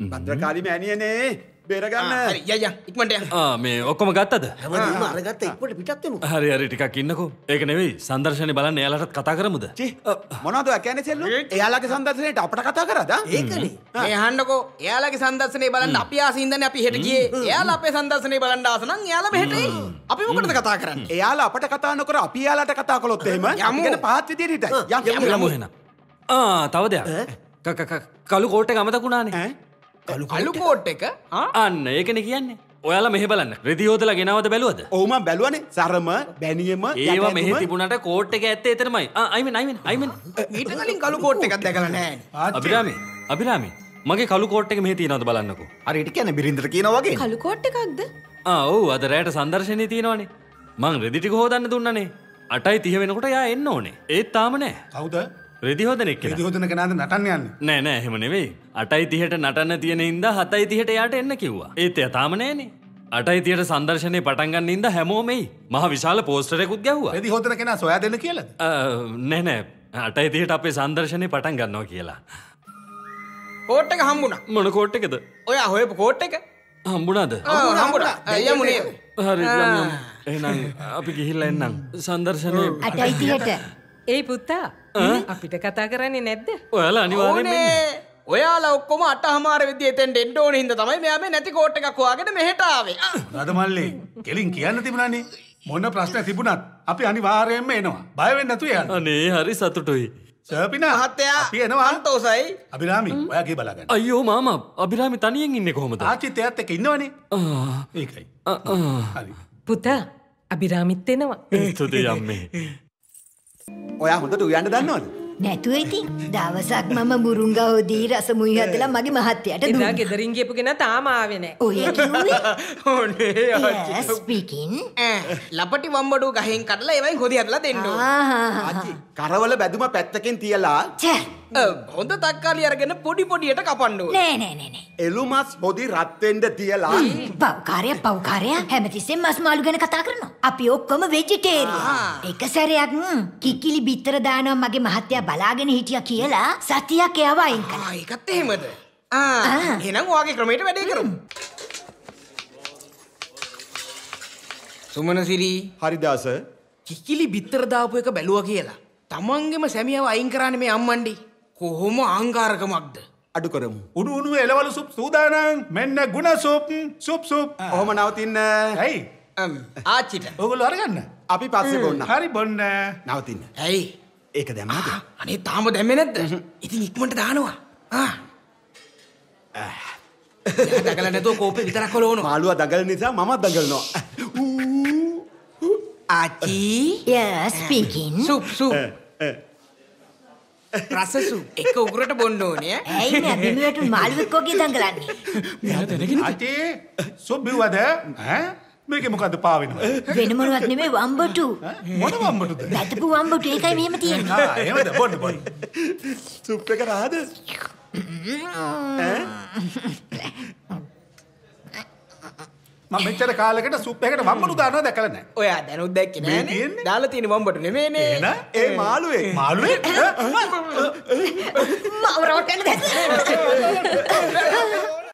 බද්‍රකාලි මැනියනේ බේරගන්න යය ඉක්මට මේ ඔක්කොම ගත්තද හැම අරගත්ත ඉක්මට පිටත්වනු හරි හරි ටිකක් ඉන්නකෝ ඒක නෙවෙයි සංදර්ශනය බලන්න එයාලට කතා කරමුද මොනවද කැන සෙල්ලු එයාලගේ සංදර්ශනයට අපට කතා කරද ඒකනේ එහන්නකෝ එයාලගේ සංදර්ශනය බලන්න අපි ආසින්දන අපි හෙට ගියේ එයාලා අපේ සංදර්ශනය බලන්න ආසනම් එයාලම හෙටේ අපි මොකටද කතා කරන්නේ එයාලා අපට කතා නොකර අපි එයාලට කතා කළොත් එහෙම යමුගෙන පහත් විදියට හිටයි යමු එහෙනම් ආ තව දෙයක් කලු කෝට් එක අමතකුණානේ කලුකෝට් එක අන්න ඒකන කියන්නේ ඔයාලා මෙහ බලන්න රදිියෝතල ගෙනවද බැලුවද ඕම බැලුවන සරම බැනියම ඒවා මෙහ තිබුණට කෝට් එක ඇත්තේ එතරමයි අයිම අයිම අයිම ඊට කලින් කලුකෝට් එකක් දැකලනෑ අබිරාමි අබිරාමි මගේ කලුකෝට් එක මෙහ තිනද බලන්නකු අරිට කියන බිරිඳර කියනවගේ කලුකෝට් එකක්ද ඔව් අද රෑට සදර්ශනය තියෙනවානේ මං රෙදිටික හෝදන්න දුන්නනේ අටයි තිය වෙනකොට යා එන්න ඕනේ ඒත් තාමනෑ කවුද රෙදිහෝදනෙක් හෝදන කනාද නටන්න යන්න නෑ නෑ හෙම නෙවෙයි අටයි තිහට නටන්න තියෙන ඉද හතයි තිහට යාට එන්න කිව්වා ඒත් අතාමනෑනේ අටයි තියට සදර්ශනය පටන්ගන්න ඉද හැමෝමයි මහ විශාල පෝස්ටරෙකුත් ගැව්ව ඇදි හෝදන කෙන සොයා දෙන්න කියල නැනෑ අටයි තියට අපේ සදර්ශනය පටන් ගන්නවා කියලා කෝට්ටක හම්බුණ මොන කෝට්ටකද ඔය හොය කෝට් එක හම්බුණාද හම්බුට ඇය මුණේ හරි එනම් අපි ගිහිල්ල එන්නම් සදර්ශනය අටයිතියට ඒ පුත්තා අපිට කතා කරන්නේ නැද්ද ඔයාලා අනිවාර්යෙන් ඔයාලා ඔක්කොම අටහමාර විදිය එතෙන්ට එන්න ඕන හින්දා තමයි මෙයා මේ නැති කෝට් එකක් හොයාගෙන මෙහෙට ආවේ. රද මල්ලේ කෙලින් කියන්න තිබුණානේ මොන ප්‍රශ්න තිබුණත් අපි අනිවාර්යයෙන්ම එනවා. බය වෙන්න නැතුව යන්න. අනේ හරි සතුටුයි. සර්පිනා මහත්තයා අපි එනවා. සන්තෝසයි. අබිරාමි ඔයා ගිහ බලා ගන්න. අයියෝ මාමා අබිරාමි තනියෙන් ඉන්නේ කොහමද? ආච්චිත් එයාත් එක්ක ඉන්නවනේ. ඒකයි. හරි. පුතා අබිරාමිත් එනවා. ස්තුතියි අම්මේ. ඔයා හොඳට උයන්න දන්නවද? නැතුව ඉතින් දවසක් මම බුරුංගව දී රස මුයි හදලා මගේ මහත්තයාට දුන්නා. එදා ගෙදරින් ගියපු කෙනා තාම ආවේ නැහැ. ඔය කිව්වේ? ඕනේ ආච්චි. Yes, speaking. ලපටි වම්බඩු ගහෙන් කඩලා ඒවෙන් ගොඩි හදලා දෙන්න ඕන. ආහ් ආච්චි කරවල බැදුම පැත්තකින් තියලා. ඡේ හොඳ තක්කාලි අරගෙන පොඩි පොඩියට කපන්න ඕනේ. නෑ නෑ නෑ නෑ. එළු මස් පොඩි රත් වෙන්න තියලා. පව්කාරය පව්කාරය හැමතිස්සෙම මස් මාළු ගැන කතා කරනවා. අපි ඔක්කොම වෙජිටේරියන්. එක සැරයක් කිකිලි බිත්තර දානවා මගේ මහත්තයා බලාගෙන හිටියා කියලා සතියක් එයාව අයින් කළා. ඒකත් එහෙමද? ආ එහෙනම් ඔයාගේ ක්‍රමයට වැඩේ කරමු. සුමනසිරි හරිදාස කිකිලි බිත්තර දාපු එක බැලුවා කියලා. තමන්ගෙම සැමියව අයින් කරන්න මේ අම්මන්ඩි කොහොම ආංකාරකමක්ද. අඩු කරමු. උඩු උණුව එලවලු සුප් සූදානම් මෙන්න ගුණ සුප් සුප් සුප් ඔහොම නවතින්න. ඇයි? ආච්චිට. ඔයගොල්ලෝ අරගන්න. අපි පස්සේ බොන්න. හරි බොන්න. නවතින්න. ඇයි? ඒක දැම්මද? අනේ තාම දැම්මේ නැද්ද? ඉතින් ඉක්මනට දානවා. ආ. දඟල නැතුව කෝපේ විතරක් කොල ඕන. මාළුවා දඟල නිසා මමත් දඟලනවා. ඌ. ආච්චි. Yeah, speaking. Soup soup. රසසු එක උගුරට බොන්න ඕනේ ඇයි නෑ බිමුවට මාළුවෙක් වගේ දඟලන්නේ මෙයා දැනගෙන අතේ සොබ්බිවද ඈ මේකේ මොකද්ද පාවෙනව වෙන මොනවත් නෙමෙයි වම්බටු මොන වම්බටුද වැටපු වම්බටු ඒකයි මෙහෙම තියෙන්නේ ආ එහෙමද බොන්න බොන්න සුප් එක රහද ඈ මම මෙච්චර කාලෙකට සුප් එකකට වම්බලු දානවා දැකලා නැහැ. ඔයා දැනුත් දැක්කේ නෑනේ. දාලා තියෙන වම්බට නෙමෙයිනේ. ඒ මාළුවේ. මාළුවේ? මම රෝටෙන් දැක්කේ.